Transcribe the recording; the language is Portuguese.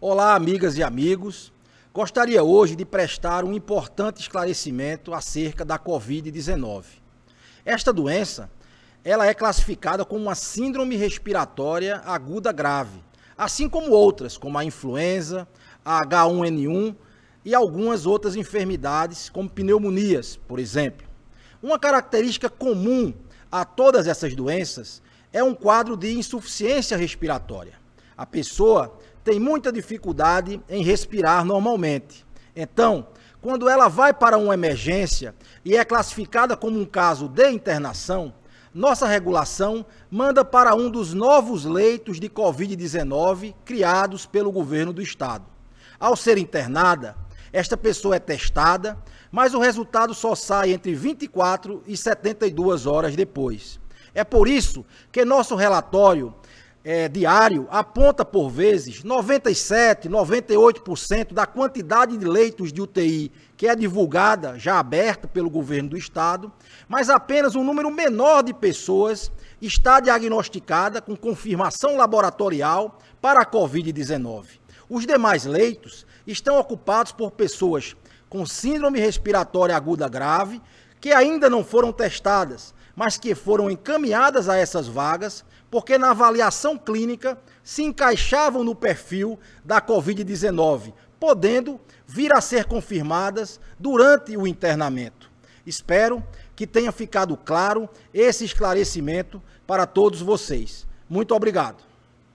Olá, amigas e amigos. Gostaria hoje de prestar um importante esclarecimento acerca da COVID-19. Esta doença, ela é classificada como uma síndrome respiratória aguda grave, assim como outras, como a influenza, a H1N1 e algumas outras enfermidades, como pneumonias, por exemplo. Uma característica comum a todas essas doenças é um quadro de insuficiência respiratória. A pessoa tem muita dificuldade em respirar normalmente. Então, quando ela vai para uma emergência e é classificada como um caso de internação, nossa regulação manda para um dos novos leitos de Covid-19 criados pelo governo do estado. Ao ser internada, esta pessoa é testada, mas o resultado só sai entre 24 e 72 horas depois. É por isso que nosso relatório é, diário aponta, por vezes, 97%, 98% da quantidade de leitos de UTI que é divulgada, já aberta pelo governo do estado, mas apenas um número menor de pessoas está diagnosticada com confirmação laboratorial para a Covid-19. Os demais leitos estão ocupados por pessoas com síndrome respiratória aguda grave que ainda não foram testadas mas que foram encaminhadas a essas vagas porque, na avaliação clínica, se encaixavam no perfil da Covid-19, podendo vir a ser confirmadas durante o internamento. Espero que tenha ficado claro esse esclarecimento para todos vocês. Muito obrigado.